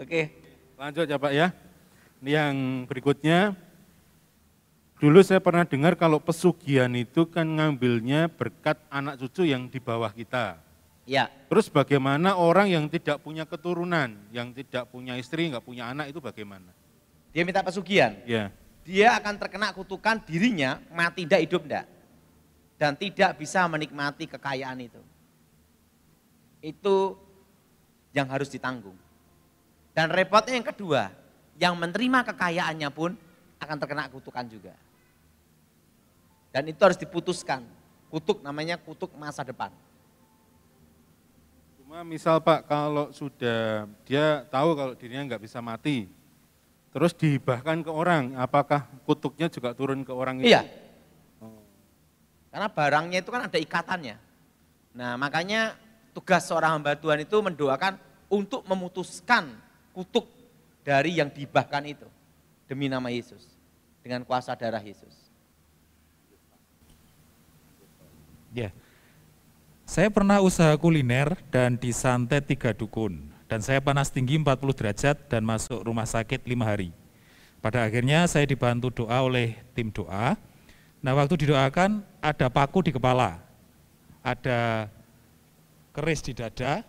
Oke. Lanjut ya Pak ya. Ini yang berikutnya. Dulu saya pernah dengar kalau pesugihan itu kan ngambilnya berkat anak cucu yang di bawah kita. Ya. Terus bagaimana orang yang tidak punya keturunan, yang tidak punya istri, nggak punya anak itu bagaimana? Dia minta pesugihan. Ya. Dia akan terkena kutukan dirinya mati tidak hidup tidak dan tidak bisa menikmati kekayaan itu. Itu yang harus ditanggung. Dan repotnya yang kedua, yang menerima kekayaannya pun akan terkena kutukan juga. Dan itu harus diputuskan. Kutuk namanya kutuk masa depan. Cuma misal Pak kalau sudah dia tahu kalau dirinya nggak bisa mati, terus dihibahkan ke orang, apakah kutuknya juga turun ke orang iya. itu? Iya. Karena barangnya itu kan ada ikatannya. Nah makanya tugas seorang hamba Tuhan itu mendoakan untuk memutuskan kutuk dari yang dibahkan itu demi nama Yesus dengan kuasa darah Yesus. Ya. Yeah. Saya pernah usaha kuliner dan disantet tiga dukun dan saya panas tinggi 40 derajat dan masuk rumah sakit lima hari. Pada akhirnya saya dibantu doa oleh tim doa. Nah waktu didoakan ada paku di kepala, ada keris di dada,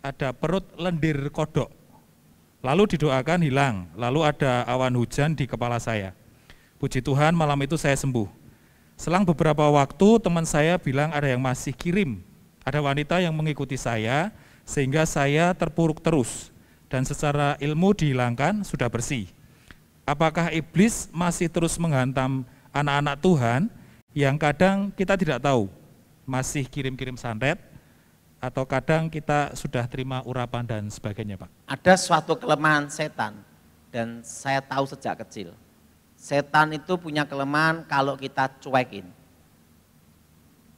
ada perut lendir kodok Lalu didoakan hilang, lalu ada awan hujan di kepala saya. Puji Tuhan malam itu saya sembuh. Selang beberapa waktu teman saya bilang ada yang masih kirim. Ada wanita yang mengikuti saya sehingga saya terpuruk terus dan secara ilmu dihilangkan sudah bersih. Apakah iblis masih terus menghantam anak-anak Tuhan yang kadang kita tidak tahu? Masih kirim-kirim santet, atau kadang kita sudah terima urapan dan sebagainya Pak? Ada suatu kelemahan setan dan saya tahu sejak kecil. Setan itu punya kelemahan kalau kita cuekin.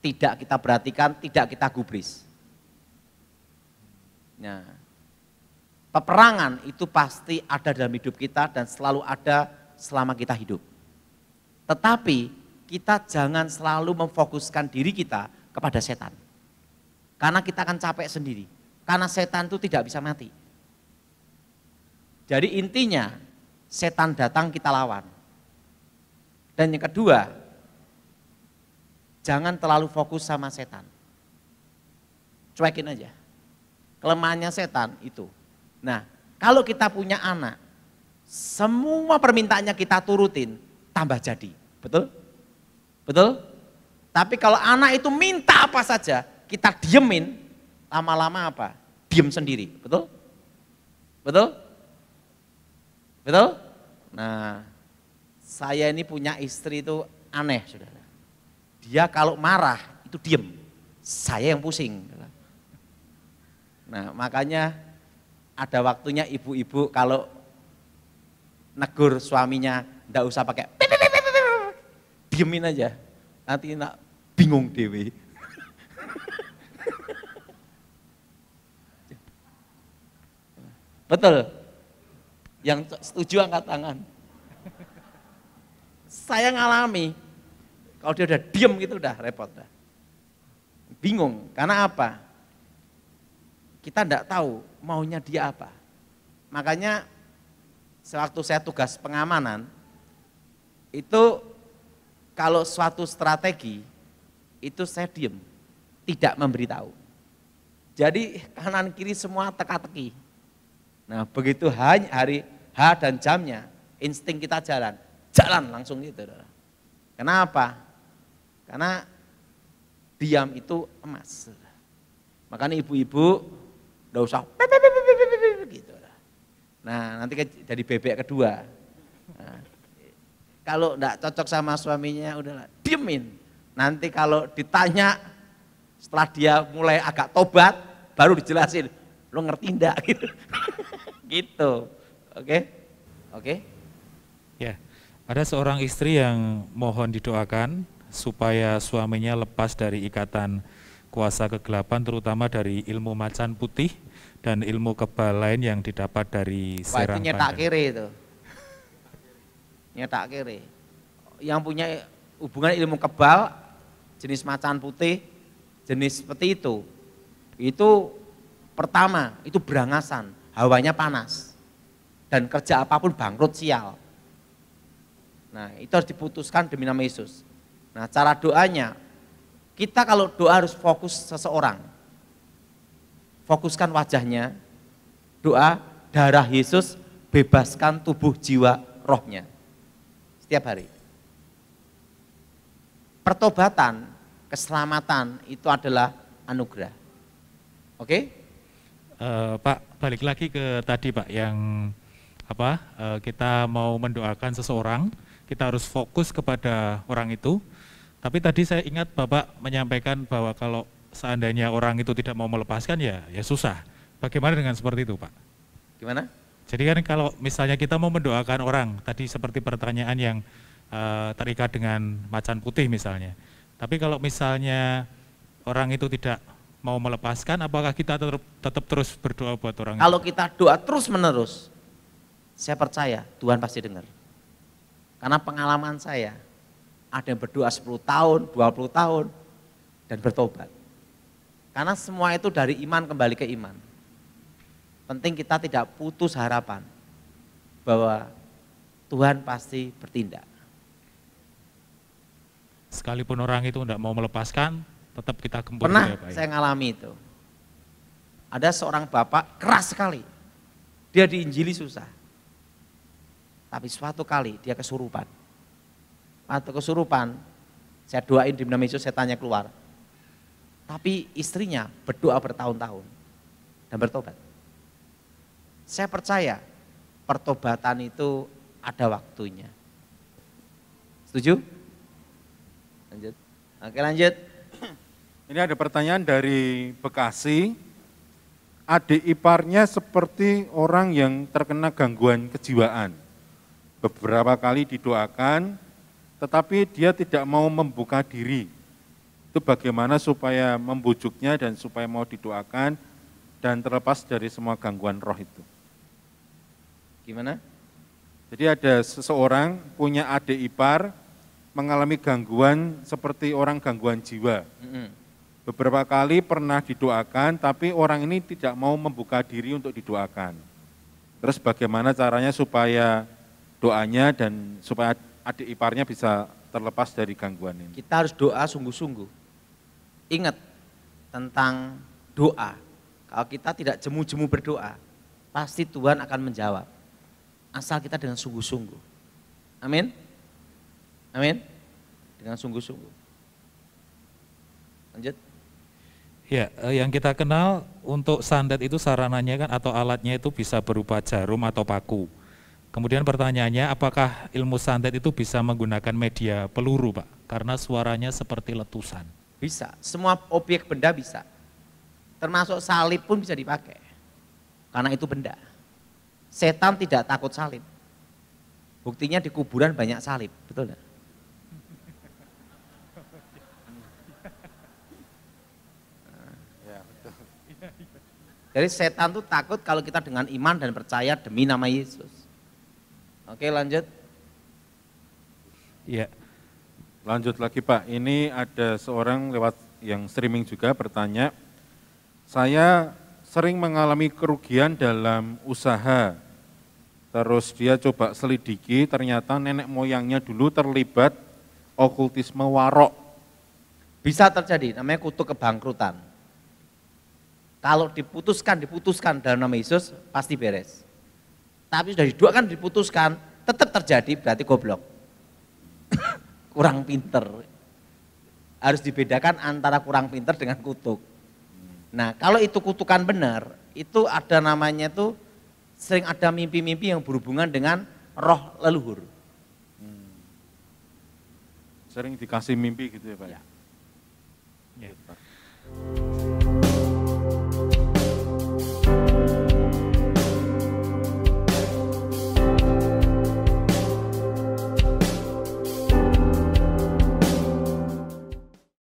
Tidak kita perhatikan, tidak kita gubris. Nah, peperangan itu pasti ada dalam hidup kita dan selalu ada selama kita hidup. Tetapi kita jangan selalu memfokuskan diri kita kepada setan. Karena kita akan capek sendiri. Karena setan itu tidak bisa mati. Jadi intinya setan datang kita lawan. Dan yang kedua, jangan terlalu fokus sama setan. Cuekin aja. Kelemahannya setan itu. Nah, kalau kita punya anak, semua permintaannya kita turutin, tambah jadi. Betul? Betul? Tapi kalau anak itu minta apa saja, kita diemin, lama-lama apa? Diem sendiri, betul? Betul? Betul? Nah, saya ini punya istri itu aneh, saudara. Dia kalau marah itu diem, saya yang pusing. Nah, makanya ada waktunya ibu-ibu kalau negur suaminya, ndak usah pakai diemin aja. Nanti nak bingung dewi. Betul. Yang setuju angkat tangan. Saya ngalami. Kalau dia udah diem gitu udah repot dah. Bingung. Karena apa? Kita tidak tahu maunya dia apa. Makanya sewaktu saya tugas pengamanan itu kalau suatu strategi itu saya diem, tidak memberitahu. Jadi kanan kiri semua teka-teki Nah begitu hari H dan jamnya, insting kita jalan, jalan langsung gitu. Kenapa? Karena diam itu emas. Makanya ibu-ibu nggak usah gitu. Nah nanti jadi bebek kedua. Nah, kalau enggak cocok sama suaminya udahlah diemin. Nanti kalau ditanya setelah dia mulai agak tobat baru dijelasin lo ngerti enggak gitu. Gitu. Oke? Okay? Oke? Okay? Ya. Ada seorang istri yang mohon didoakan supaya suaminya lepas dari ikatan kuasa kegelapan terutama dari ilmu macan putih dan ilmu kebal lain yang didapat dari Wah, itu nyetak kiri itu. Nyetak kiri. Yang punya hubungan ilmu kebal jenis macan putih, jenis seperti itu. Itu pertama, itu berangasan hawanya panas. Dan kerja apapun bangkrut sial. Nah itu harus diputuskan demi nama Yesus. Nah cara doanya, kita kalau doa harus fokus seseorang. Fokuskan wajahnya, doa darah Yesus bebaskan tubuh jiwa rohnya. Setiap hari. Pertobatan, keselamatan itu adalah anugerah. Oke? Okay? Eh, Pak, balik lagi ke tadi Pak yang apa uh, kita mau mendoakan seseorang, kita harus fokus kepada orang itu. Tapi tadi saya ingat Bapak menyampaikan bahwa kalau seandainya orang itu tidak mau melepaskan ya ya susah. Bagaimana dengan seperti itu, Pak? Gimana? Jadi kan kalau misalnya kita mau mendoakan orang, tadi seperti pertanyaan yang uh, terikat dengan macan putih misalnya. Tapi kalau misalnya orang itu tidak mau melepaskan, apakah kita tetap, tetap terus berdoa buat orang Kalau kita doa terus menerus, saya percaya Tuhan pasti dengar. Karena pengalaman saya, ada yang berdoa 10 tahun, 20 tahun, dan bertobat. Karena semua itu dari iman kembali ke iman. Penting kita tidak putus harapan bahwa Tuhan pasti bertindak. Sekalipun orang itu tidak mau melepaskan, tetap kita gempur. Pernah ya, ya, saya ngalami itu. Ada seorang bapak keras sekali. Dia diinjili susah. Tapi suatu kali dia kesurupan. Atau kesurupan, saya doain di nama Yesus, saya tanya keluar. Tapi istrinya berdoa bertahun-tahun dan bertobat. Saya percaya pertobatan itu ada waktunya. Setuju? Lanjut. Oke lanjut. Ini ada pertanyaan dari Bekasi. Adik iparnya seperti orang yang terkena gangguan kejiwaan. Beberapa kali didoakan, tetapi dia tidak mau membuka diri. Itu bagaimana supaya membujuknya dan supaya mau didoakan dan terlepas dari semua gangguan roh itu. Gimana? Jadi ada seseorang punya adik ipar mengalami gangguan seperti orang gangguan jiwa. Mm -hmm beberapa kali pernah didoakan, tapi orang ini tidak mau membuka diri untuk didoakan. Terus bagaimana caranya supaya doanya dan supaya adik iparnya bisa terlepas dari gangguan ini? Kita harus doa sungguh-sungguh. Ingat tentang doa. Kalau kita tidak jemu-jemu berdoa, pasti Tuhan akan menjawab. Asal kita dengan sungguh-sungguh. Amin. Amin. Dengan sungguh-sungguh. Lanjut. Ya, eh, yang kita kenal untuk sandet itu sarananya kan atau alatnya itu bisa berupa jarum atau paku. Kemudian pertanyaannya, apakah ilmu sandet itu bisa menggunakan media peluru, Pak? Karena suaranya seperti letusan. Bisa, semua objek benda bisa. Termasuk salib pun bisa dipakai. Karena itu benda. Setan tidak takut salib. Buktinya di kuburan banyak salib, betul enggak? Jadi setan itu takut kalau kita dengan iman dan percaya demi nama Yesus. Oke lanjut. Iya. Lanjut lagi Pak, ini ada seorang lewat yang streaming juga bertanya, saya sering mengalami kerugian dalam usaha. Terus dia coba selidiki, ternyata nenek moyangnya dulu terlibat okultisme warok. Bisa terjadi, namanya kutu kebangkrutan. Kalau diputuskan, diputuskan dalam nama Yesus, pasti beres. Tapi sudah didoakan, diputuskan, tetap terjadi, berarti goblok. kurang pinter. Harus dibedakan antara kurang pinter dengan kutuk. Nah, kalau itu kutukan benar, itu ada namanya itu sering ada mimpi-mimpi yang berhubungan dengan roh leluhur. Sering dikasih mimpi gitu ya Pak? Ya. ya.